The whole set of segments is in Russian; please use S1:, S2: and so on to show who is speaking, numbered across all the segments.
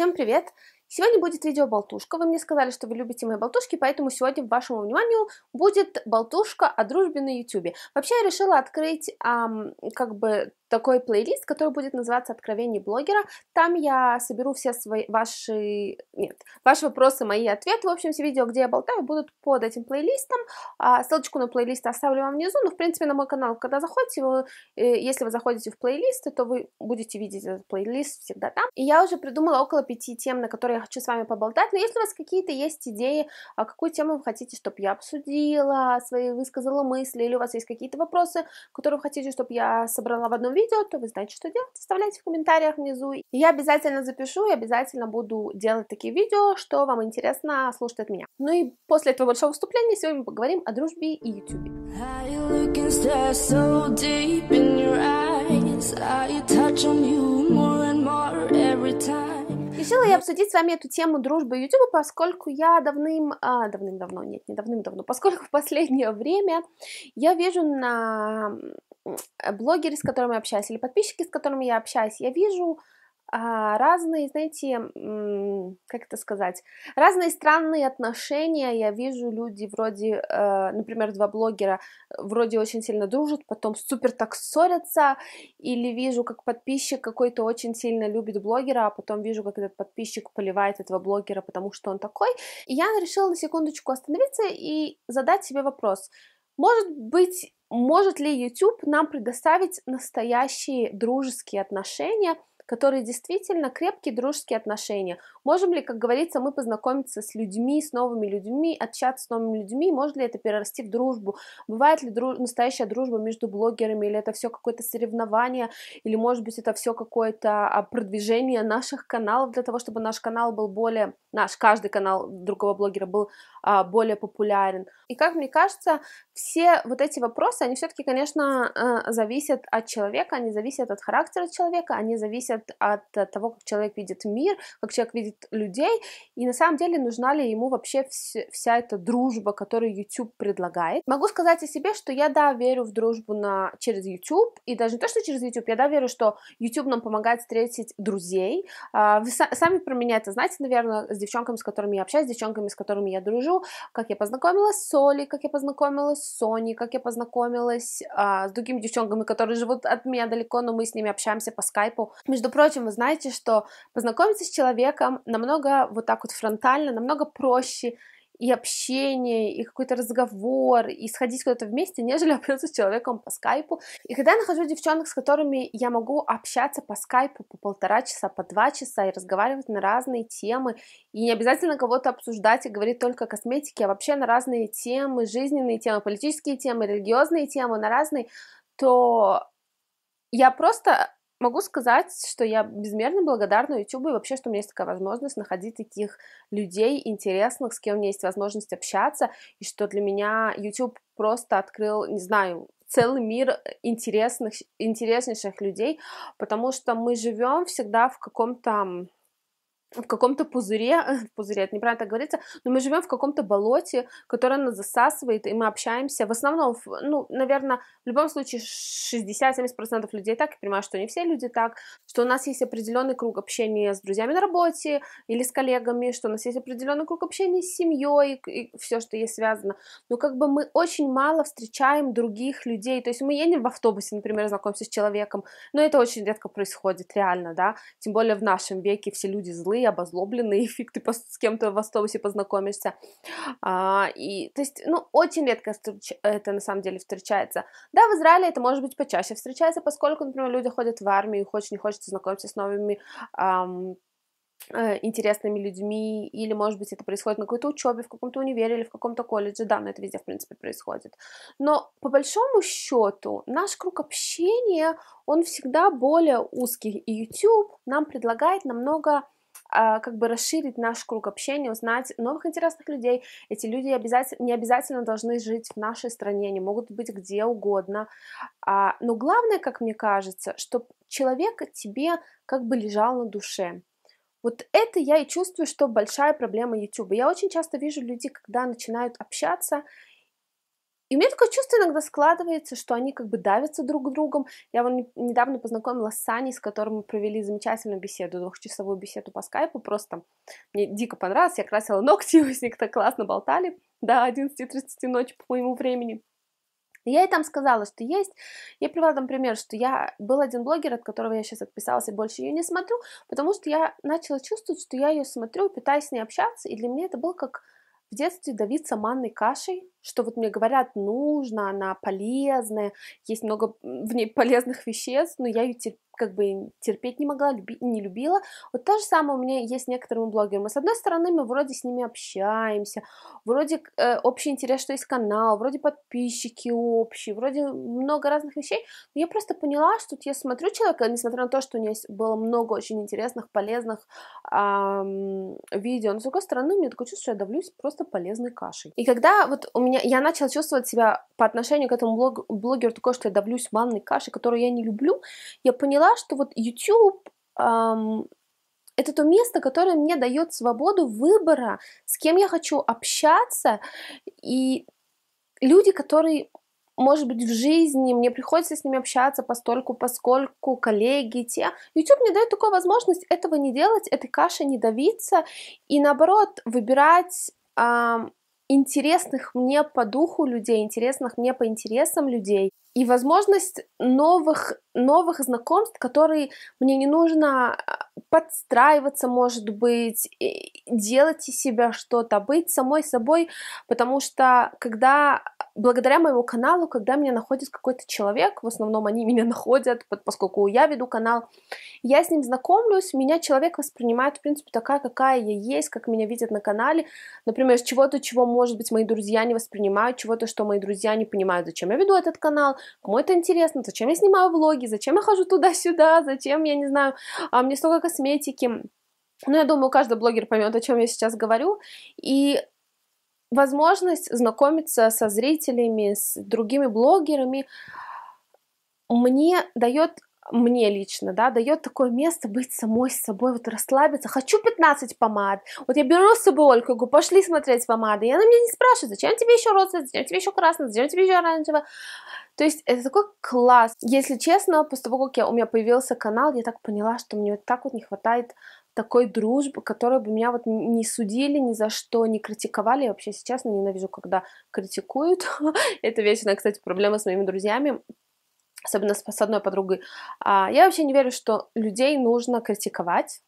S1: Всем привет! Сегодня будет видео-болтушка. Вы мне сказали, что вы любите мои болтушки, поэтому сегодня вашему вниманию будет болтушка о дружбе на YouTube. Вообще я решила открыть эм, как бы такой плейлист, который будет называться «Откровение блогера». Там я соберу все свои ваши... Нет, ваши вопросы, мои ответы. В общем, все видео, где я болтаю, будут под этим плейлистом. А, ссылочку на плейлист оставлю вам внизу. Но, ну, в принципе, на мой канал, когда заходите, вы, э, если вы заходите в плейлисты, то вы будете видеть этот плейлист всегда там. И я уже придумала около пяти тем, на которые хочу с вами поболтать, но если у вас какие-то есть идеи, а какую тему вы хотите, чтобы я обсудила, свои высказала мысли, или у вас есть какие-то вопросы, которые вы хотите, чтобы я собрала в одном видео, то вы знаете, что делать, оставляйте в комментариях внизу, и я обязательно запишу, и обязательно буду делать такие видео, что вам интересно слушать от меня. Ну и после этого большого выступления сегодня мы поговорим о дружбе и ютюбе. every time Решила я обсудить с вами эту тему дружбы YouTube, поскольку я давным... А, давным-давно, нет, не давным-давно, поскольку в последнее время я вижу на блогеры, с которыми я общаюсь, или подписчики, с которыми я общаюсь, я вижу а, разные, знаете, как это сказать, разные странные отношения. Я вижу люди вроде, э, например, два блогера вроде очень сильно дружат, потом супер так ссорятся, или вижу, как подписчик какой-то очень сильно любит блогера, а потом вижу, как этот подписчик поливает этого блогера, потому что он такой. И я решила на секундочку остановиться и задать себе вопрос. Может быть, может ли YouTube нам предоставить настоящие дружеские отношения – которые действительно крепкие дружеские отношения. Можем ли, как говорится, мы познакомиться с людьми, с новыми людьми, общаться с новыми людьми, может ли это перерасти в дружбу? Бывает ли друж... настоящая дружба между блогерами, или это все какое-то соревнование, или, может быть, это все какое-то а, продвижение наших каналов для того, чтобы наш канал был более, наш каждый канал другого блогера был а, более популярен. И как мне кажется, все вот эти вопросы, они все-таки, конечно, э, зависят от человека, они зависят от характера человека, они зависят зависит от э, того, как человек видит мир, как человек видит людей, и на самом деле нужна ли ему вообще вся эта дружба, которую YouTube предлагает. Могу сказать о себе, что я, да, верю в дружбу на... через YouTube, и даже не то, что через YouTube, я, да, верю, что YouTube нам помогает встретить друзей. А, вы сами про меня это знаете, наверное, с девчонками, с которыми я общаюсь, с девчонками, с которыми я дружу, как я познакомилась с Олей, как я познакомилась с Соней, как я познакомилась а, с другими девчонками, которые живут от меня далеко, но мы с ними общаемся по скайпу. Между между прочим, вы знаете, что познакомиться с человеком намного вот так вот фронтально, намного проще и общение, и какой-то разговор, и сходить куда-то вместе, нежели общаться с человеком по скайпу. И когда я нахожу девчонок, с которыми я могу общаться по скайпу по полтора часа, по два часа, и разговаривать на разные темы, и не обязательно кого-то обсуждать и говорить только о косметике, а вообще на разные темы, жизненные темы, политические темы, религиозные темы, на разные, то я просто Могу сказать, что я безмерно благодарна YouTube и вообще, что у меня есть такая возможность находить таких людей интересных, с кем у меня есть возможность общаться, и что для меня YouTube просто открыл, не знаю, целый мир интересных, интереснейших людей, потому что мы живем всегда в каком-то в каком-то пузыре, э, пузыре, это неправильно так говорится, но мы живем в каком-то болоте, которое нас засасывает, и мы общаемся. В основном, ну, наверное, в любом случае 60-70% людей так, я понимаю, что не все люди так, что у нас есть определенный круг общения с друзьями на работе или с коллегами, что у нас есть определенный круг общения с семьей и, все, что есть связано. Но как бы мы очень мало встречаем других людей, то есть мы едем в автобусе, например, знакомимся с человеком, но это очень редко происходит, реально, да, тем более в нашем веке все люди злые, злые, обозлобленные, эффекты с кем-то в автобусе познакомишься. А, и, то есть, ну, очень редко это на самом деле встречается. Да, в Израиле это может быть почаще встречается, поскольку, например, люди ходят в армию, хочешь не хочешь, знакомиться с новыми эм, интересными людьми, или, может быть, это происходит на какой-то учебе, в каком-то универе или в каком-то колледже, да, но это везде, в принципе, происходит. Но, по большому счету, наш круг общения, он всегда более узкий, и YouTube нам предлагает намного а, как бы расширить наш круг общения, узнать новых интересных людей. Эти люди обязательно, не обязательно должны жить в нашей стране, они могут быть где угодно. А, но главное, как мне кажется, чтобы человек тебе как бы лежал на душе. Вот это я и чувствую, что большая проблема YouTube. Я очень часто вижу людей, когда начинают общаться, и у меня такое чувство иногда складывается, что они как бы давятся друг другом. Я вон недавно познакомилась с Саней, с которым мы провели замечательную беседу, двухчасовую беседу по скайпу. Просто мне дико понравилось. Я красила ногти, и мы с ней так классно болтали до 11.30 ночи по моему времени. Я ей там сказала, что есть. Я привела там пример, что я был один блогер, от которого я сейчас отписалась и больше ее не смотрю, потому что я начала чувствовать, что я ее смотрю, пытаюсь с ней общаться, и для меня это было как в детстве давиться манной кашей, что вот мне говорят, нужно, она полезная, есть много в ней полезных веществ, но я ее как бы терпеть не могла, люби, не любила. Вот то же самое у меня есть с некоторыми блогерами. С одной стороны, мы вроде с ними общаемся, вроде э, общий интерес, что есть канал, вроде подписчики общие, вроде много разных вещей. Но я просто поняла, что тут я смотрю человека, несмотря на то, что у нее было много очень интересных, полезных эм, видео, но с другой стороны, у меня такое чувство, что я давлюсь просто полезной кашей. И когда вот у меня меня, я начала чувствовать себя по отношению к этому блог, блогеру такое, что я давлюсь манной кашей, которую я не люблю. Я поняла, что вот YouTube эм, это то место, которое мне дает свободу выбора, с кем я хочу общаться, и люди, которые может быть, в жизни, мне приходится с ними общаться постольку, поскольку коллеги, те. YouTube мне дает такую возможность этого не делать, этой каши не давиться, и наоборот, выбирать эм, интересных мне по духу людей, интересных мне по интересам людей, и возможность новых, новых знакомств, которые мне не нужно а, подстраиваться, может быть, делать из себя что-то, быть самой собой, потому что когда благодаря моему каналу, когда меня находит какой-то человек, в основном они меня находят, поскольку я веду канал, я с ним знакомлюсь, меня человек воспринимает, в принципе, такая, какая я есть, как меня видят на канале, например, чего-то, чего, может быть, мои друзья не воспринимают, чего-то, что мои друзья не понимают, зачем я веду этот канал, кому это интересно, зачем я снимаю влоги, зачем я хожу туда-сюда, зачем, я не знаю, а мне столько косметики, ну, я думаю, каждый блогер поймет, о чем я сейчас говорю. И возможность знакомиться со зрителями, с другими блогерами мне дает мне лично, да, дает такое место быть самой собой, вот расслабиться. Хочу 15 помад. Вот я беру с собой Ольку, говорю, пошли смотреть помады. И она меня не спрашивает, зачем тебе еще розовый, зачем тебе еще красный, зачем тебе еще оранжевый. То есть это такой класс. Если честно, после того, как я, у меня появился канал, я так поняла, что мне вот так вот не хватает такой дружбы, которая бы меня вот не судили ни за что, не критиковали. Я вообще сейчас ненавижу, когда критикуют. Это вечная, кстати, проблема с моими друзьями особенно с одной подругой, а, я вообще не верю, что людей нужно критиковать.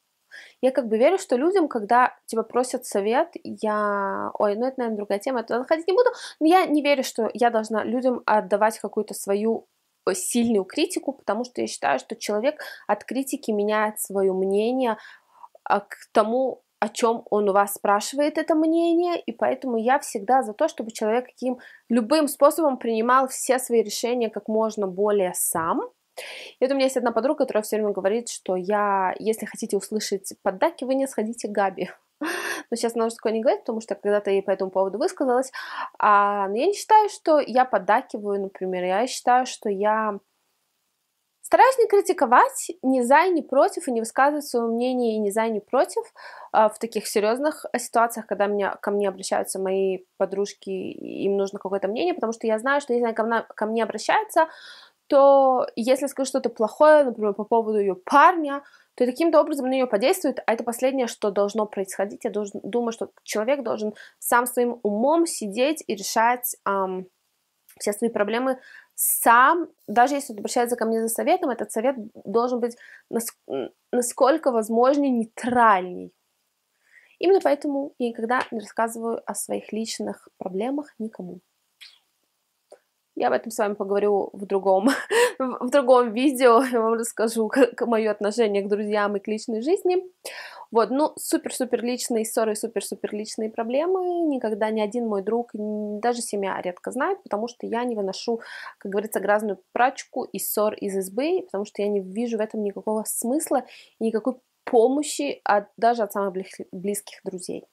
S1: Я как бы верю, что людям, когда тебя типа просят совет, я... Ой, ну это, наверное, другая тема, я туда заходить не буду, но я не верю, что я должна людям отдавать какую-то свою э, сильную критику, потому что я считаю, что человек от критики меняет свое мнение, а, к тому, о чем он у вас спрашивает это мнение, и поэтому я всегда за то, чтобы человек каким любым способом принимал все свои решения как можно более сам. И вот у меня есть одна подруга, которая все время говорит, что я, если хотите услышать поддаки, вы не сходите к Габи. Но сейчас она уже такое не говорит, потому что когда-то ей по этому поводу высказалась. А, но я не считаю, что я поддакиваю, например. Я считаю, что я Стараюсь не критиковать ни за и не против, и не высказывать свое мнение и ни за и не против а, в таких серьезных ситуациях, когда меня, ко мне обращаются мои подружки, им нужно какое-то мнение, потому что я знаю, что если она ко, мне, ко мне обращается, то если скажу что-то плохое, например, по поводу ее парня, то каким-то образом на нее подействует, а это последнее, что должно происходить. Я должен, думаю, что человек должен сам своим умом сидеть и решать эм, все свои проблемы сам, даже если он обращается ко мне за советом, этот совет должен быть насколько возможно нейтральный. Именно поэтому я никогда не рассказываю о своих личных проблемах никому. Я об этом с вами поговорю в другом, в другом видео. Я вам расскажу как, мое отношение к друзьям и к личной жизни. Вот, ну, супер-супер личные ссоры, супер-супер личные проблемы. Никогда ни один мой друг, даже семья редко знает, потому что я не выношу, как говорится, грязную прачку и ссор из избы, потому что я не вижу в этом никакого смысла и никакой помощи от, даже от самых близких друзей.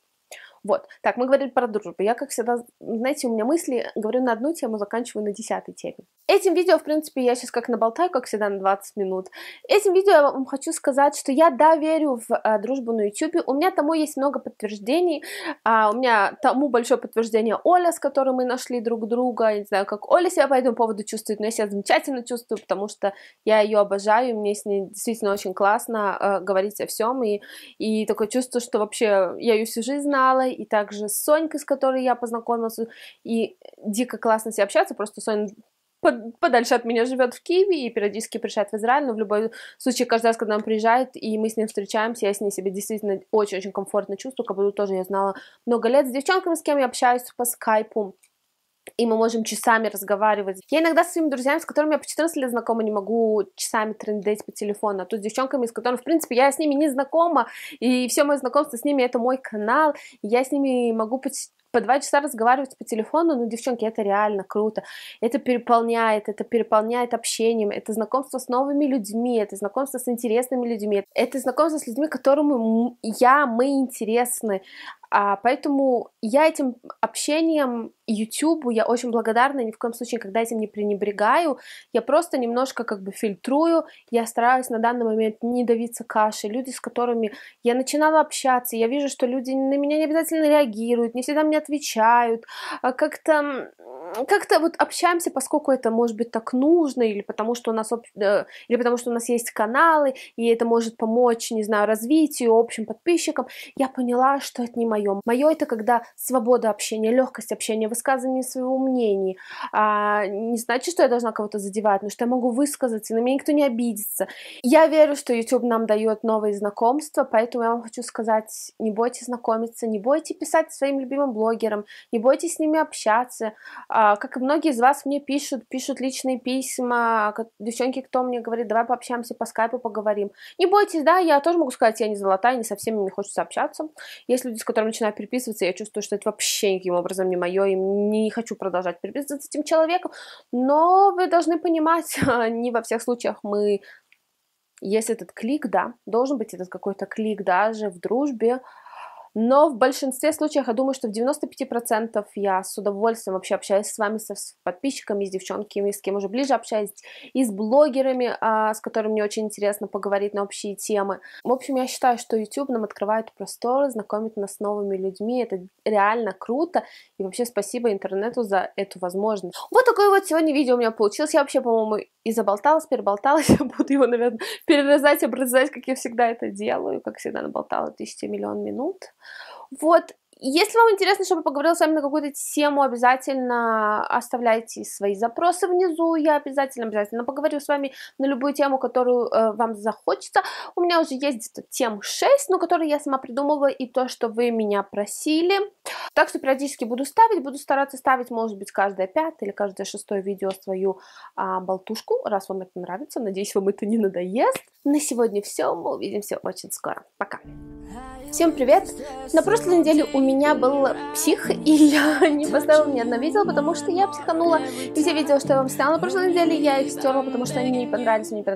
S1: Вот. Так, мы говорили про дружбу. Я, как всегда, знаете, у меня мысли, говорю на одну тему, заканчиваю на десятой теме. Этим видео, в принципе, я сейчас как наболтаю, как всегда, на 20 минут. Этим видео я вам хочу сказать, что я, да, верю в э, дружбу на YouTube. У меня тому есть много подтверждений. А, у меня тому большое подтверждение Оля, с которой мы нашли друг друга. Я не знаю, как Оля себя по этому поводу чувствует, но я себя замечательно чувствую, потому что я ее обожаю, мне с ней действительно очень классно э, говорить о всем, и, и такое чувство, что вообще я ее всю жизнь знала, и также с Сонькой, с которой я познакомилась, и дико классно с ней общаться, просто Соня подальше от меня живет в Киеве и периодически приезжает в Израиль, но в любом случае каждый раз, когда он приезжает, и мы с ним встречаемся, я с ней себя действительно очень-очень комфортно чувствую, как будто тоже я знала много лет. С девчонками, с кем я общаюсь по скайпу, и мы можем часами разговаривать. Я иногда с своими друзьями, с которыми я по 14 лет знакома, не могу часами трендеть по телефону, а тут с девчонками, с которыми, в принципе, я с ними не знакома, и все мое знакомство с ними — это мой канал, я с ними могу по по два часа разговаривать по телефону, ну, девчонки, это реально круто, это переполняет, это переполняет общением, это знакомство с новыми людьми, это знакомство с интересными людьми, это знакомство с людьми, которым я, мы интересны, а, поэтому я этим общением YouTube, я очень благодарна, ни в коем случае когда этим не пренебрегаю, я просто немножко как бы фильтрую, я стараюсь на данный момент не давиться кашей, люди, с которыми я начинала общаться, я вижу, что люди на меня не обязательно реагируют, не всегда мне отвечают, а как-то как-то вот общаемся, поскольку это может быть так нужно, или потому что у нас об... Э, или потому что у нас есть каналы, и это может помочь, не знаю, развитию, общим подписчикам, я поняла, что это не моя мое. Мое это когда свобода общения, легкость общения, высказывание своего мнения. А, не значит, что я должна кого-то задевать, но что я могу высказаться, и на меня никто не обидится. Я верю, что YouTube нам дает новые знакомства, поэтому я вам хочу сказать, не бойтесь знакомиться, не бойтесь писать своим любимым блогерам, не бойтесь с ними общаться. А, как и многие из вас мне пишут, пишут личные письма, девчонки, кто мне говорит, давай пообщаемся по скайпу, поговорим. Не бойтесь, да, я тоже могу сказать, я не золотая, не со всеми не хочется общаться. Есть люди, с которыми начинаю переписываться, я чувствую, что это вообще никаким образом не мое, и не хочу продолжать переписываться с этим человеком, но вы должны понимать, не во всех случаях мы есть этот клик, да, должен быть этот какой-то клик даже в дружбе, но в большинстве случаев, я думаю, что в 95% я с удовольствием вообще общаюсь с вами, со с подписчиками, с девчонками, с кем уже ближе общаюсь, и с блогерами, а, с которыми мне очень интересно поговорить на общие темы. В общем, я считаю, что YouTube нам открывает простор, знакомит нас с новыми людьми, это реально круто, и вообще спасибо интернету за эту возможность. Вот такое вот сегодня видео у меня получилось, я вообще, по-моему, и заболталась, переболталась, я буду его, наверное, перерезать, обрезать, как я всегда это делаю, как всегда наболтала тысячи миллион минут. Вот, если вам интересно, чтобы поговорила с вами на какую-то тему, обязательно оставляйте свои запросы внизу. Я обязательно, обязательно поговорю с вами на любую тему, которую э, вам захочется. У меня уже есть тем 6, но которые я сама придумала, и то, что вы меня просили. Так что периодически буду ставить, буду стараться ставить, может быть, каждое пятое или каждое шестое видео свою э, болтушку, раз вам это нравится. Надеюсь, вам это не надоест. На сегодня все. Мы увидимся очень скоро. Пока! Всем привет! На прошлой неделе у меня был псих, и я не поставила ни одно видео, потому что я психанула. И все видео, что я вам сняла на прошлой неделе, я их стерла, потому что они мне не понравились, мне не понравились